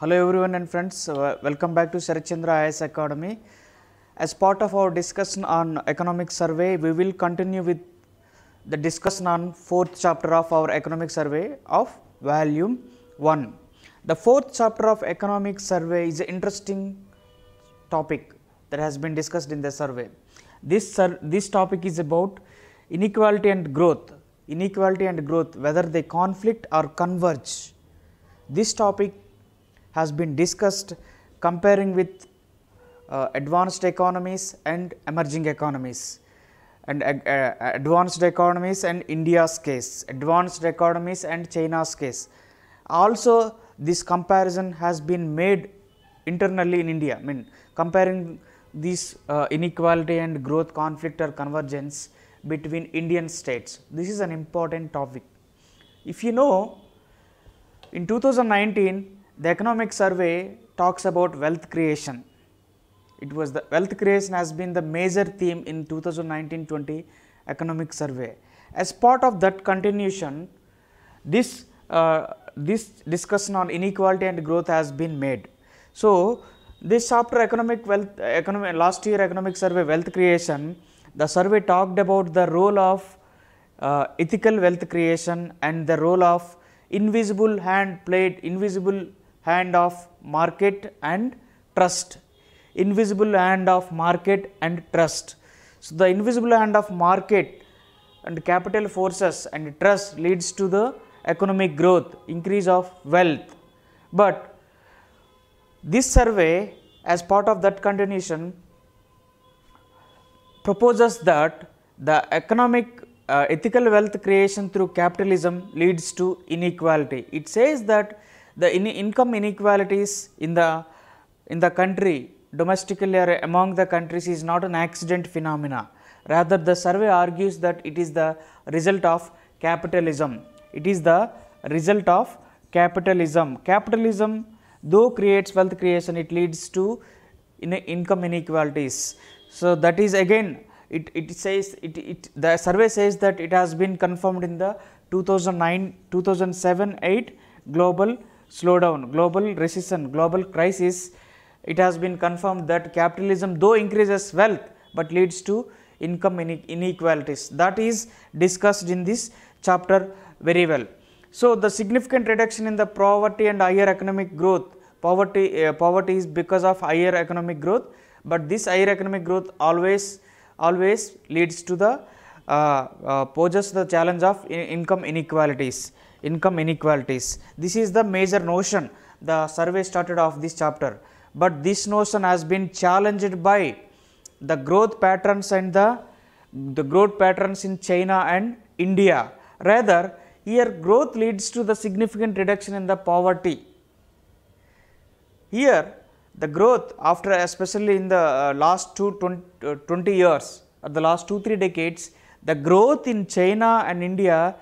Hello everyone and friends, uh, welcome back to Sarachandra IS Academy. As part of our discussion on economic survey, we will continue with the discussion on fourth chapter of our economic survey of volume 1. The fourth chapter of economic survey is an interesting topic that has been discussed in the survey. This, sur this topic is about inequality and growth, inequality and growth whether they conflict or converge. This topic has been discussed comparing with uh, advanced economies and emerging economies and uh, uh, advanced economies and India's case, advanced economies and China's case. Also this comparison has been made internally in India, I mean comparing this uh, inequality and growth conflict or convergence between Indian states. This is an important topic. If you know in 2019 the economic survey talks about wealth creation. It was the wealth creation has been the major theme in 2019-20 economic survey. As part of that continuation, this, uh, this discussion on inequality and growth has been made. So, this after economic wealth, economic, last year economic survey wealth creation, the survey talked about the role of uh, ethical wealth creation and the role of invisible hand played, invisible hand of market and trust, invisible hand of market and trust. So, the invisible hand of market and capital forces and trust leads to the economic growth, increase of wealth. But this survey as part of that continuation proposes that the economic uh, ethical wealth creation through capitalism leads to inequality. It says that the in income inequalities in the, in the country domestically or among the countries is not an accident phenomena. Rather the survey argues that it is the result of capitalism. It is the result of capitalism. Capitalism though creates wealth creation, it leads to in income inequalities. So, that is again it, it says it, it the survey says that it has been confirmed in the 2009 2007 8 global slowdown, global recession, global crisis, it has been confirmed that capitalism though increases wealth, but leads to income inequalities that is discussed in this chapter very well. So, the significant reduction in the poverty and higher economic growth, poverty, uh, poverty is because of higher economic growth, but this higher economic growth always always leads to the uh, uh, poses the challenge of in income inequalities income inequalities. This is the major notion the survey started off this chapter, but this notion has been challenged by the growth patterns and the, the growth patterns in China and India. Rather, here growth leads to the significant reduction in the poverty. Here the growth after especially in the uh, last two 20, uh, 20 years or uh, the last 2-3 decades, the growth in China and India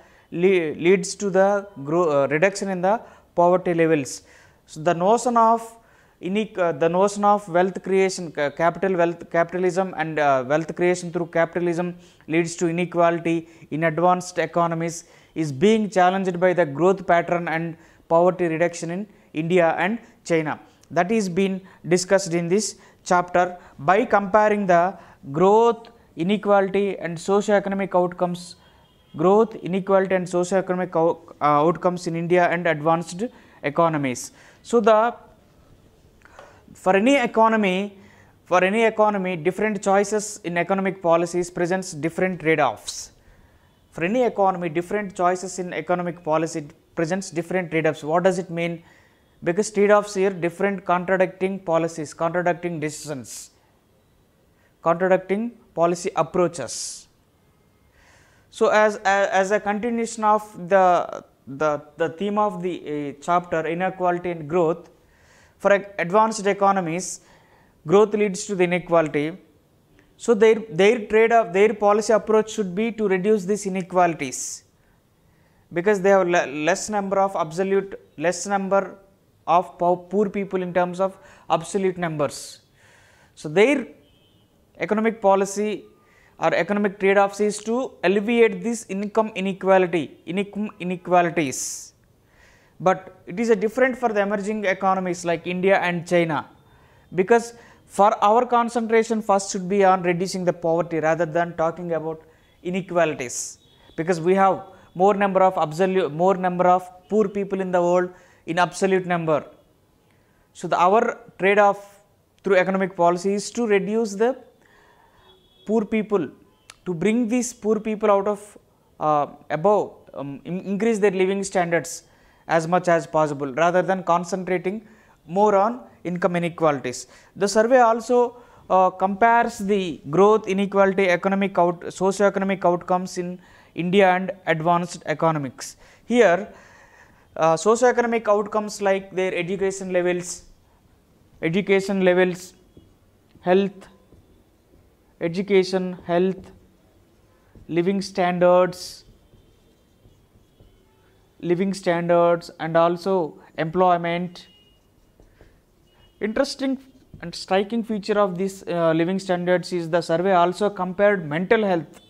leads to the uh, reduction in the poverty levels. So, the notion of uh, the notion of wealth creation, uh, capital wealth, capitalism and uh, wealth creation through capitalism leads to inequality in advanced economies is being challenged by the growth pattern and poverty reduction in India and China. That is been discussed in this chapter by comparing the growth, inequality and socio-economic outcomes growth, inequality and socio-economic uh, outcomes in India and advanced economies. So, the for any economy, for any economy different choices in economic policies presents different trade-offs. For any economy different choices in economic policy presents different trade-offs. What does it mean? Because trade-offs here different contradicting policies, contradicting decisions, contradicting policy approaches. So, as, as a continuation of the, the, the theme of the eh, chapter inequality and growth, for advanced economies growth leads to the inequality. So, their, their trade of their policy approach should be to reduce these inequalities because they have less number of absolute less number of poor people in terms of absolute numbers. So, their economic policy or economic trade-offs is to alleviate this income inequality, income inequalities. But it is a different for the emerging economies like India and China because for our concentration first should be on reducing the poverty rather than talking about inequalities because we have more number of absolute more number of poor people in the world in absolute number. So, the our trade off through economic policy is to reduce the poor people, to bring these poor people out of uh, above, um, increase their living standards as much as possible rather than concentrating more on income inequalities. The survey also uh, compares the growth inequality economic out socioeconomic outcomes in India and advanced economics. Here uh, socioeconomic outcomes like their education levels, education levels, health, education, health, living standards, living standards and also employment. Interesting and striking feature of this uh, living standards is the survey also compared mental health,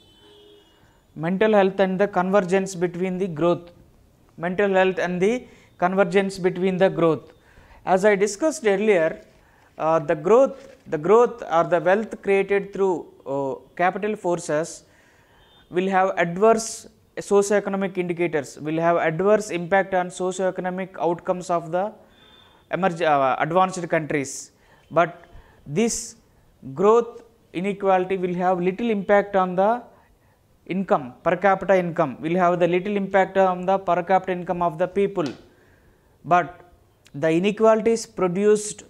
mental health and the convergence between the growth, mental health and the convergence between the growth. As I discussed earlier, uh, the growth the growth or the wealth created through uh, capital forces will have adverse socio-economic indicators will have adverse impact on socio-economic outcomes of the uh, advanced countries, but this growth inequality will have little impact on the income per capita income will have the little impact on the per capita income of the people, but the inequalities produced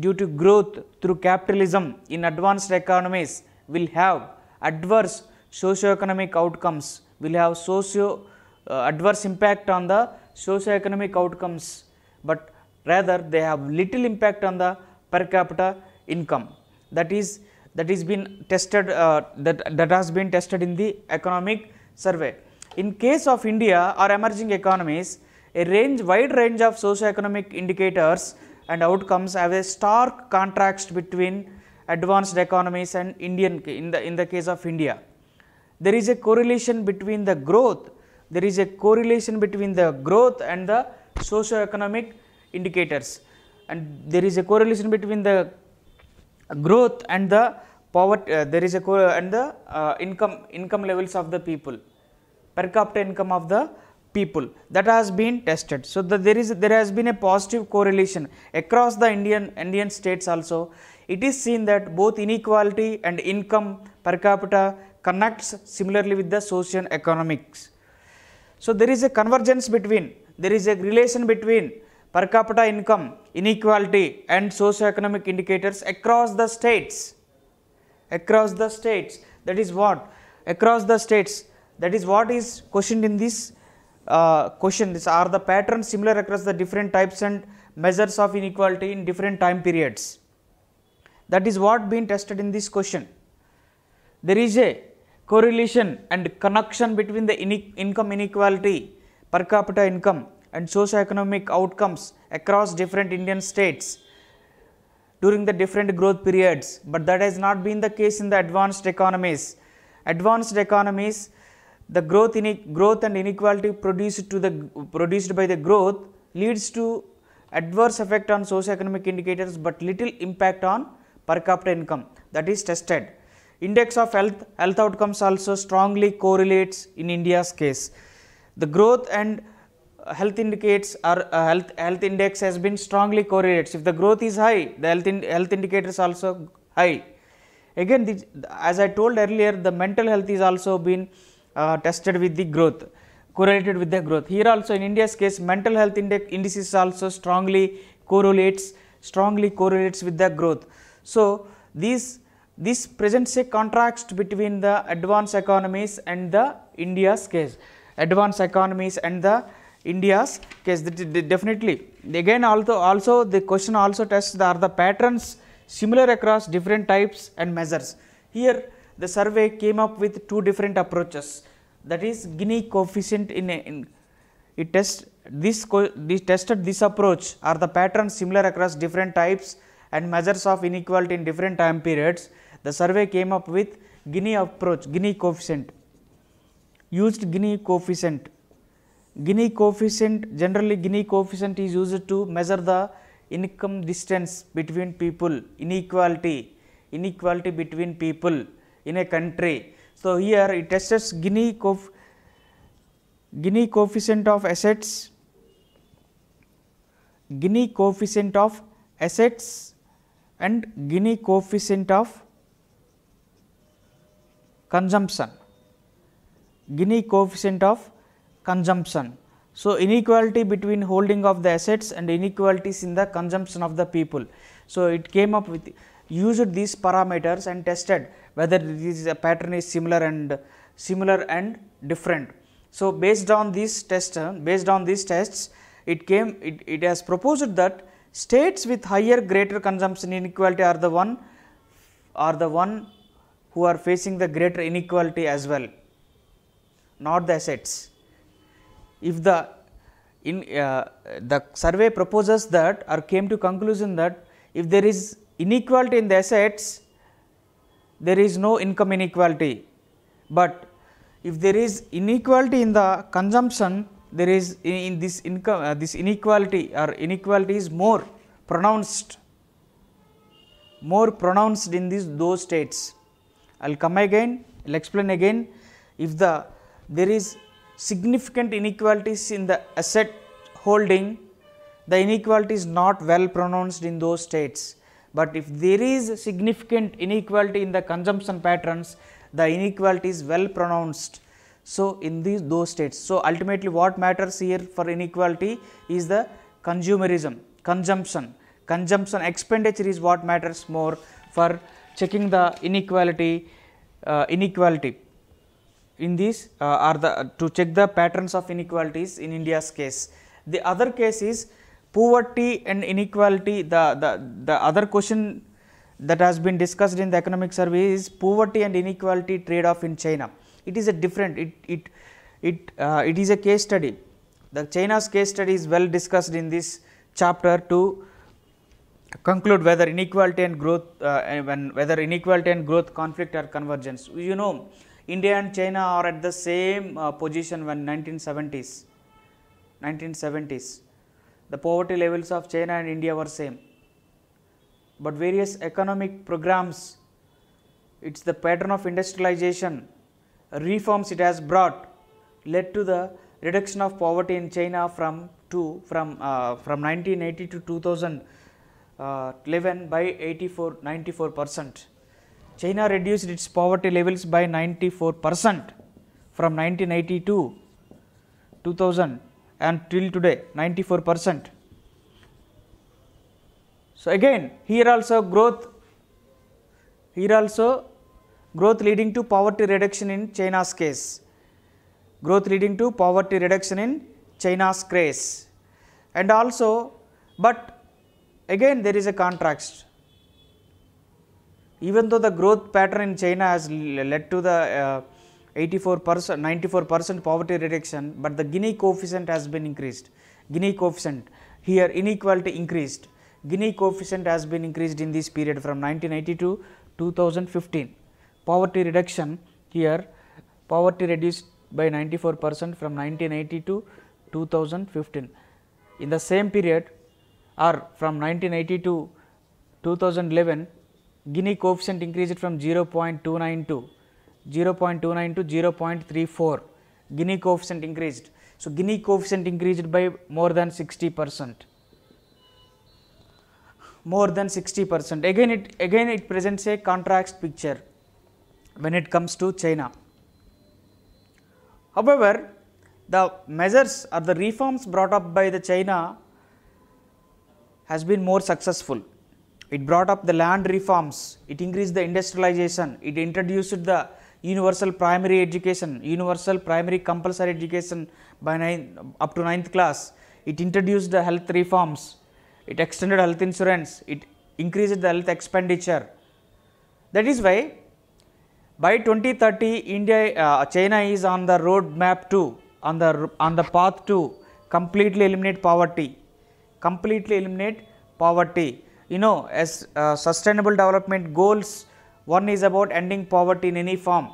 due to growth through capitalism in advanced economies will have adverse socio-economic outcomes, will have socio uh, adverse impact on the socio-economic outcomes, but rather they have little impact on the per capita income. That is that is been tested uh, that, that has been tested in the economic survey. In case of India or emerging economies, a range wide range of socio-economic indicators and outcomes have a stark contrast between advanced economies and Indian in the, in the case of India. There is a correlation between the growth, there is a correlation between the growth and the socio-economic indicators and there is a correlation between the growth and the poverty, uh, there is a and the uh, income, income levels of the people, per capita income of the people that has been tested. So, the, there is there has been a positive correlation across the Indian Indian states also. It is seen that both inequality and income per capita connects similarly with the socio economics. So, there is a convergence between there is a relation between per capita income inequality and socio-economic indicators across the states across the states that is what across the states that is what is questioned in this uh, question is are the patterns similar across the different types and measures of inequality in different time periods that is what being tested in this question there is a correlation and connection between the in income inequality per capita income and socio-economic outcomes across different Indian states during the different growth periods, but that has not been the case in the advanced economies. Advanced economies the growth, in, growth and inequality produced, to the, produced by the growth leads to adverse effect on socio-economic indicators, but little impact on per capita income that is tested. Index of health, health outcomes also strongly correlates in India's case. The growth and health indicates or uh, health, health index has been strongly correlates. If the growth is high, the health, in, health indicators also high. Again, as I told earlier, the mental health is also been uh, tested with the growth correlated with the growth. Here also in India's case mental health index indices also strongly correlates strongly correlates with the growth. So, these this presents a contrast between the advanced economies and the India's case advanced economies and the India's case definitely again also also the question also tests are the patterns similar across different types and measures. Here the survey came up with two different approaches that is Gini coefficient in, a, in it test this This tested this approach are the patterns similar across different types and measures of inequality in different time periods. The survey came up with Gini approach, Gini coefficient, used Gini coefficient. Gini coefficient, generally Gini coefficient is used to measure the income distance between people, inequality, inequality between people in a country. So, here it assesses Gini, cof Gini coefficient of assets, Gini coefficient of assets and Gini coefficient of consumption, Gini coefficient of consumption. So, inequality between holding of the assets and inequalities in the consumption of the people. So, it came up with used these parameters and tested whether this pattern is similar and similar and different. So, based on these tests, uh, based on these tests, it came, it, it has proposed that states with higher greater consumption inequality are the one, are the one who are facing the greater inequality as well, not the assets. If the in uh, the survey proposes that or came to conclusion that if there is inequality in the assets, there is no income inequality, but if there is inequality in the consumption, there is in, in this income uh, this inequality or inequality is more pronounced, more pronounced in these those states. I will come again, I will explain again. If the there is significant inequalities in the asset holding, the inequality is not well pronounced in those states but if there is significant inequality in the consumption patterns, the inequality is well pronounced. So, in these those states. So, ultimately what matters here for inequality is the consumerism, consumption, consumption expenditure is what matters more for checking the inequality, uh, inequality in these uh, are the to check the patterns of inequalities in India's case. The other case is poverty and inequality, the, the, the other question that has been discussed in the economic survey is poverty and inequality trade off in China. It is a different, it, it, it, uh, it is a case study. The China's case study is well discussed in this chapter to conclude whether inequality and growth uh, and whether inequality and growth conflict or convergence. You know India and China are at the same uh, position when 1970s, 1970s the poverty levels of China and India were same, but various economic programs, it is the pattern of industrialization, reforms it has brought led to the reduction of poverty in China from 2 from uh, from 1980 to 2011 uh, by 84 94 percent. China reduced its poverty levels by 94 percent from 1980 to 2000 and till today 94 percent. So, again here also growth here also growth leading to poverty reduction in China's case growth leading to poverty reduction in China's case and also but again there is a contrast even though the growth pattern in China has led to the uh, 84 percent 94 percent poverty reduction, but the Gini coefficient has been increased. Gini coefficient here inequality increased. Gini coefficient has been increased in this period from 1980 to 2015. Poverty reduction here poverty reduced by 94 percent from 1980 to 2015. In the same period or from 1980 to 2011 Gini coefficient increased from 0.292 0.29 to 0.34 Gini coefficient increased. So, Gini coefficient increased by more than 60 percent more than 60 percent again it again it presents a contrast picture when it comes to China. However, the measures or the reforms brought up by the China has been more successful. It brought up the land reforms, it increased the industrialization, it introduced the universal primary education, universal primary compulsory education by nine, up to ninth class. It introduced the health reforms, it extended health insurance, it increased the health expenditure. That is why by 2030 India, uh, China is on the road map to, on the, on the path to completely eliminate poverty, completely eliminate poverty. You know as uh, sustainable development goals one is about ending poverty in any form.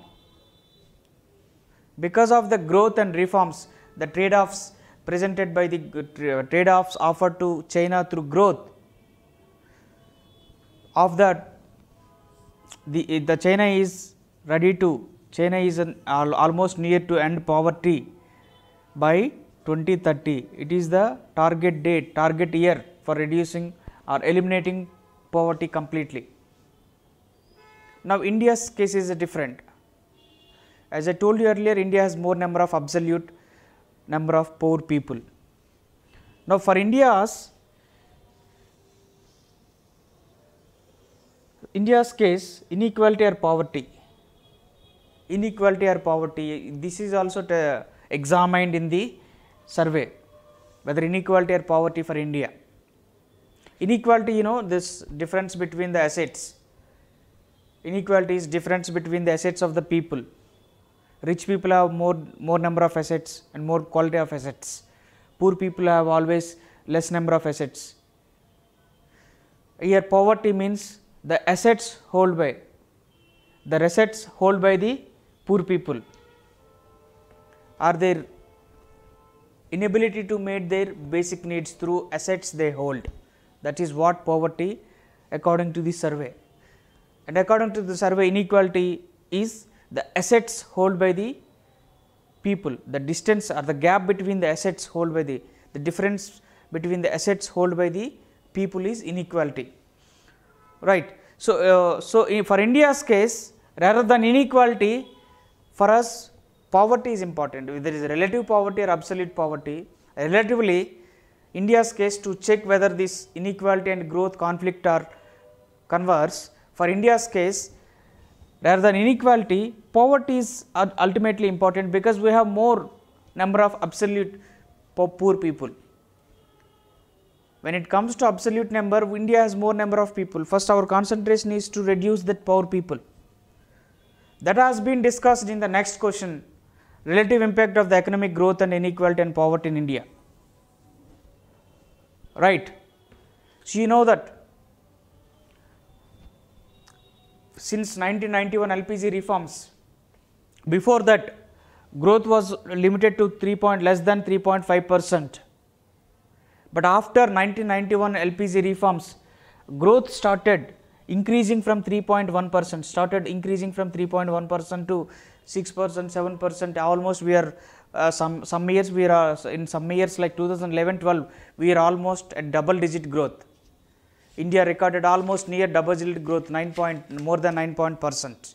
Because of the growth and reforms, the trade-offs presented by the trade-offs offered to China through growth of the, the, the China is ready to, China is an, almost near to end poverty by 2030. It is the target date, target year for reducing or eliminating poverty completely. Now, India's case is different. As I told you earlier, India has more number of absolute number of poor people. Now, for India's India's case inequality or poverty, inequality or poverty this is also examined in the survey whether inequality or poverty for India. Inequality you know this difference between the assets inequality is difference between the assets of the people. Rich people have more, more number of assets and more quality of assets. Poor people have always less number of assets. Here poverty means the assets held by, the assets held by the poor people are their inability to meet their basic needs through assets they hold. That is what poverty according to the survey and according to the survey inequality is the assets held by the people, the distance or the gap between the assets held by the, the difference between the assets held by the people is inequality, right. So, uh, so in for India's case rather than inequality for us poverty is important, whether it is relative poverty or absolute poverty, relatively India's case to check whether this inequality and growth conflict are converse, for India's case, rather than inequality, poverty is ultimately important because we have more number of absolute poor people. When it comes to absolute number, India has more number of people. First, our concentration is to reduce that poor people. That has been discussed in the next question, relative impact of the economic growth and inequality and poverty in India. Right. So, you know that since 1991 LPG reforms. Before that growth was limited to 3 less than 3.5 percent. But after 1991 LPG reforms growth started increasing from 3.1 percent started increasing from 3.1 percent to 6 percent 7 percent almost we are uh, some some years we are uh, in some years like 2011 12 we are almost at double digit growth India recorded almost near double digit growth 9 point more than 9 point percent.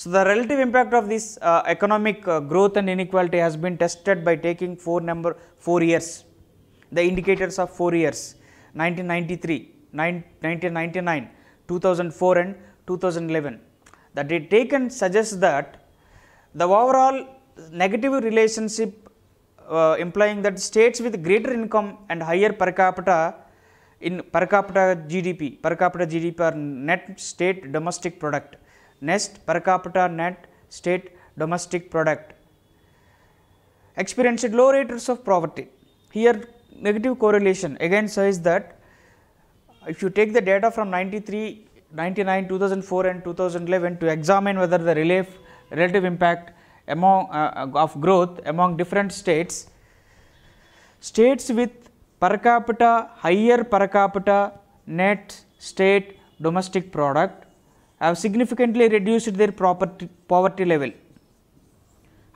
So, the relative impact of this uh, economic uh, growth and inequality has been tested by taking 4 number 4 years, the indicators of 4 years 1993, 9, 1999, 2004 and 2011. That it taken suggests that the overall negative relationship uh, implying that states with greater income and higher per capita in per capita GDP, per capita GDP or net state domestic product, nest per capita net state domestic product experienced low rates of poverty. Here negative correlation again says that if you take the data from 93, 99, 2004 and 2011 to examine whether the relief, relative impact among uh, of growth among different states, states with per capita higher per capita net state domestic product have significantly reduced their property, poverty level,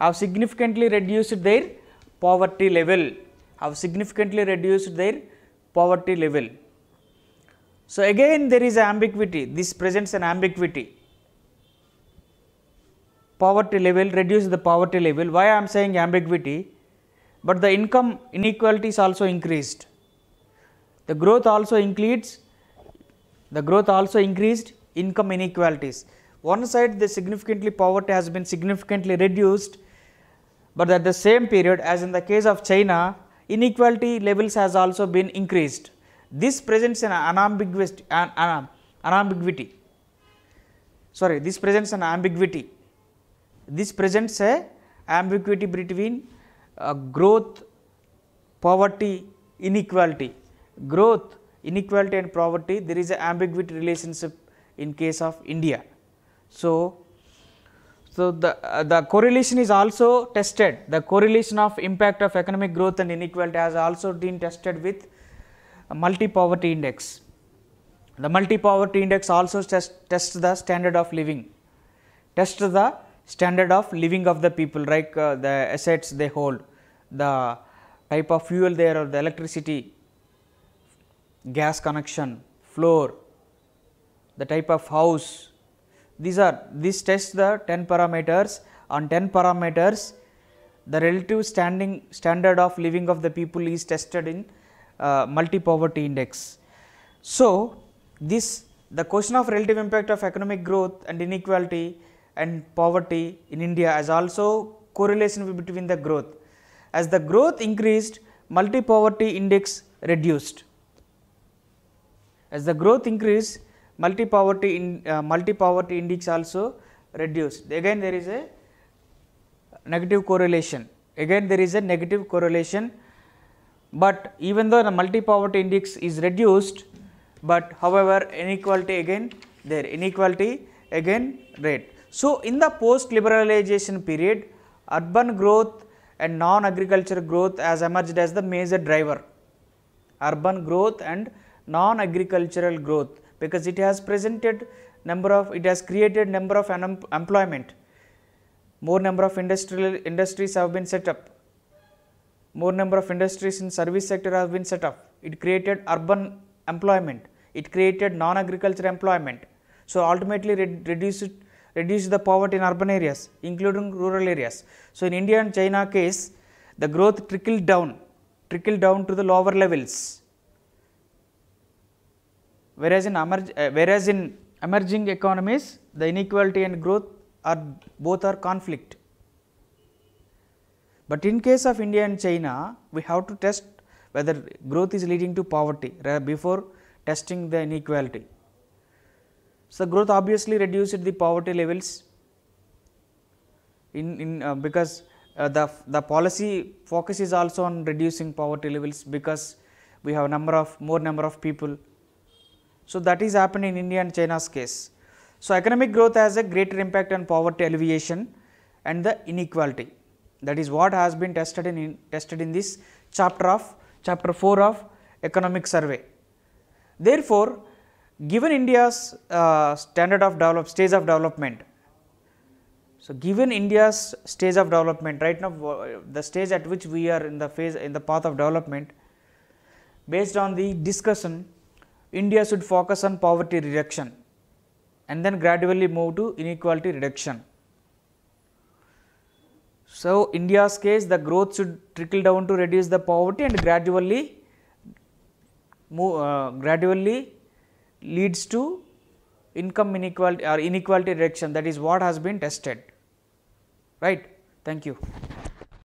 have significantly reduced their poverty level, have significantly reduced their poverty level. So, again there is ambiguity, this presents an ambiguity. Poverty level, reduce the poverty level. Why I am saying ambiguity? but the income inequalities also increased. The growth also includes the growth also increased income inequalities. One side the significantly poverty has been significantly reduced, but at the same period as in the case of China inequality levels has also been increased. This presents an unambiguity, an, an, sorry this presents an ambiguity. This presents a ambiguity between growth, poverty, inequality. Growth, inequality and poverty, there is an ambiguity relationship in case of India. So, so the, uh, the correlation is also tested, the correlation of impact of economic growth and inequality has also been tested with multi poverty index. The multi poverty index also test, tests the standard of living, tests the standard of living of the people like uh, the assets they hold, the type of fuel there or the electricity, gas connection, floor, the type of house. These are this tests the 10 parameters on 10 parameters the relative standing standard of living of the people is tested in uh, multi poverty index. So, this the question of relative impact of economic growth and inequality and poverty in India as also correlation between the growth. As the growth increased, multi-poverty index reduced. As the growth increased, multi-poverty in, uh, multi-poverty index also reduced. Again there is a negative correlation. Again there is a negative correlation, but even though the multi-poverty index is reduced, but however inequality again there inequality again rate. So, in the post liberalization period urban growth and non-agriculture growth has emerged as the major driver urban growth and non-agricultural growth because it has presented number of it has created number of employment more number of industrial industries have been set up more number of industries in service sector have been set up it created urban employment it created non agriculture employment so ultimately re reduced reduce the poverty in urban areas including rural areas. So, in India and China case the growth trickled down, trickled down to the lower levels whereas in, uh, whereas in emerging economies the inequality and growth are both are conflict. But in case of India and China we have to test whether growth is leading to poverty before testing the inequality. So, growth obviously reduced the poverty levels in, in uh, because uh, the, the policy focus is also on reducing poverty levels because we have number of more number of people. So, that is happened in India and China's case. So, economic growth has a greater impact on poverty alleviation and the inequality that is what has been tested in, in tested in this chapter of chapter 4 of economic survey. Therefore, given India's uh, standard of develop stage of development. So, given India's stage of development right now the stage at which we are in the phase in the path of development based on the discussion India should focus on poverty reduction and then gradually move to inequality reduction. So, India's case the growth should trickle down to reduce the poverty and gradually move, uh, gradually leads to income inequality or inequality reduction that is what has been tested right thank you